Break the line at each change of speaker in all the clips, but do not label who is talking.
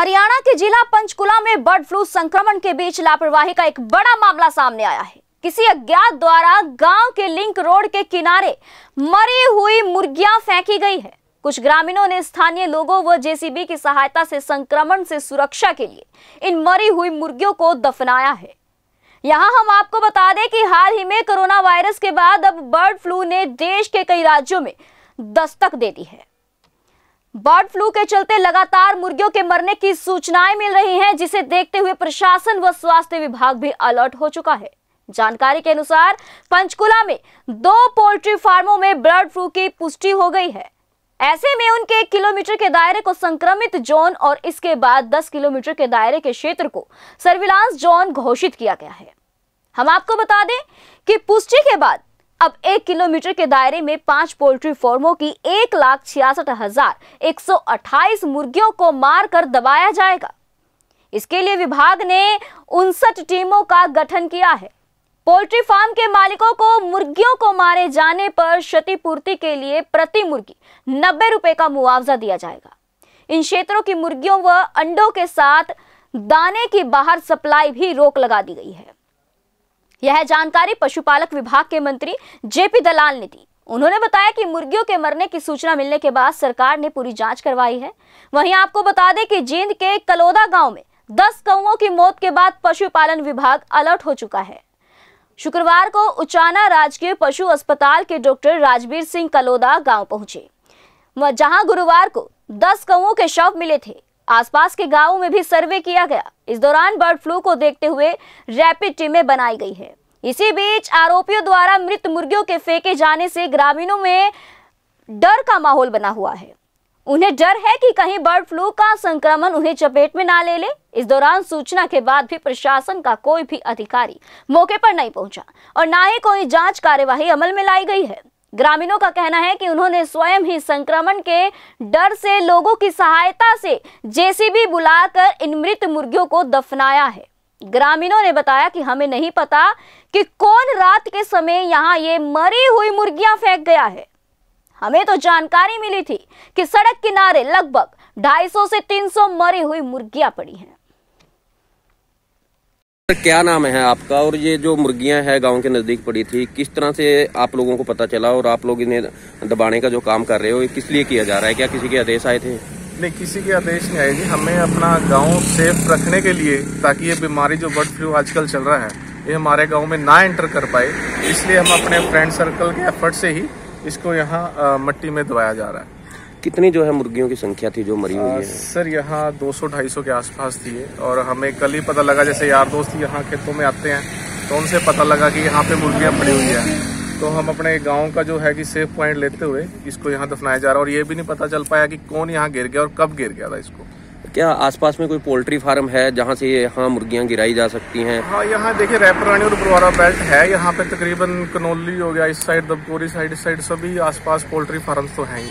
हरियाणा के जिला पंचकुला में बर्ड फ्लू संक्रमण के बीच लापरवाही का एक बड़ा मामला सामने आया है किसी अज्ञात द्वारा गांव के लिंक रोड के किनारे मरी हुई मुर्गियां फेंकी गई है कुछ ग्रामीणों ने स्थानीय लोगों व जेसीबी की सहायता से संक्रमण से सुरक्षा के लिए इन मरी हुई मुर्गियों को दफनाया है यहाँ हम आपको बता दें कि हाल ही में कोरोना वायरस के बाद अब बर्ड फ्लू ने देश के कई राज्यों में दस्तक दे दी है बर्ड फ्लू के चलते लगातार मुर्गियों के मरने की सूचनाएं मिल रही हैं जिसे देखते हुए प्रशासन व स्वास्थ्य विभाग भी अलर्ट हो चुका है जानकारी के अनुसार पंचकुला में दो पोल्ट्री फार्मों में बर्ड फ्लू की पुष्टि हो गई है ऐसे में उनके एक किलोमीटर के दायरे को संक्रमित जोन और इसके बाद दस किलोमीटर के दायरे के क्षेत्र को सर्विलांस जोन घोषित किया गया है हम आपको बता दें कि पुष्टि के बाद अब एक किलोमीटर के दायरे में पांच पोल्ट्री फार्मों की एक लाख छियासठ हजार एक सौ अट्ठाईस मुर्गियों को मारकर दबाया जाएगा इसके लिए विभाग ने उनसठ टीमों का गठन किया है पोल्ट्री फार्म के मालिकों को मुर्गियों को मारे जाने पर क्षतिपूर्ति के लिए प्रति मुर्गी नब्बे रुपए का मुआवजा दिया जाएगा इन क्षेत्रों की मुर्गियों व अंडों के साथ दाने की बाहर सप्लाई भी रोक लगा दी गई है यह जानकारी पशुपालक विभाग के मंत्री जेपी दलाल ने दी उन्होंने बताया कि मुर्गियों के मरने की सूचना मिलने के बाद सरकार ने पूरी जांच करवाई है वहीं आपको बता दें कि जींद के कलोदा गांव में 10 कौओं की मौत के बाद पशुपालन विभाग अलर्ट हो चुका है शुक्रवार को उचाना राजकीय पशु अस्पताल के डॉक्टर राजवीर सिंह कलोदा गांव पहुंचे जहां गुरुवार को 10 कौओं के शव मिले थे आसपास के गांवों में भी सर्वे किया गया इस दौरान बर्ड फ्लू को देखते हुए रैपिड टीमें बनाई गई है इसी बीच आरोपियों द्वारा मृत मुर्गियों के फेंके जाने से ग्रामीणों में डर का माहौल बना हुआ है उन्हें डर है कि कहीं बर्ड फ्लू का संक्रमण उन्हें चपेट में ना ले ले इस दौरान सूचना के बाद भी प्रशासन का कोई भी अधिकारी मौके पर नहीं पहुंचा और ना ही कोई जांच कार्यवाही अमल में लाई गई है ग्रामीणों का कहना है कि उन्होंने स्वयं ही संक्रमण के डर से लोगों की सहायता से जेसीबी बुलाकर इन मृत मुर्गियों को दफनाया है ग्रामीणों ने बताया कि हमें नहीं पता कि कौन रात के समय यहाँ ये मरी हुई मुर्गियां फेंक गया है हमें तो जानकारी मिली थी कि सड़क किनारे लगभग 250 से 300 मरी हुई मुर्गियां पड़ी हैं
क्या नाम है आपका और ये जो मुर्गियां है गांव के नज़दीक पड़ी थी किस तरह से आप लोगों को पता चला और आप लोग इन्हें दबाने का जो काम कर रहे हो ये किस लिए किया जा रहा है क्या किसी के आदेश आए थे नहीं किसी के आदेश नहीं आए जी हमें अपना गांव सेफ रखने के लिए ताकि ये बीमारी जो बर्ड फ्लू आजकल चल रहा है ये हमारे गाँव में ना एंटर कर पाए इसलिए हम अपने फ्रेंड सर्कल के एफर्ट से ही इसको यहाँ मट्टी में दबाया जा रहा है कितनी जो है मुर्गियों की संख्या थी जो मरी हुई है सर यहाँ 200-250 के आसपास थी और हमें कल ही पता लगा जैसे यार दोस्त यहाँ खेतों में आते हैं तो उनसे पता लगा कि यहाँ पे मुर्गियाँ पड़ी हुई हैं तो हम अपने गांव का जो है कि सेफ पॉइंट लेते हुए इसको यहाँ दफनाया जा रहा है और ये भी नहीं पता चल पाया कि कौन यहाँ गिर गया और कब गिर गया था इसको क्या आसपास में कोई पोल्ट्री फार्म है जहाँ से यहाँ मुर्गियाँ गिराई जा सकती हैं हाँ यहाँ देखिए रैपरानी और बुरवारा बेल्ट है यहाँ पे तकरीबन कनौली हो गया इस साइड दबकोरी साइड इस साइड सभी आसपास पोल्ट्री फार्म तो हैं ही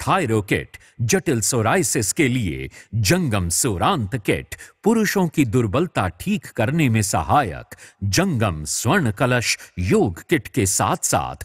किट जटिल सोराइसिस के लिए जंगम सोरांत किट पुरुषों की दुर्बलता ठीक करने में सहायक जंगम स्वर्ण कलश योग किट के साथ साथ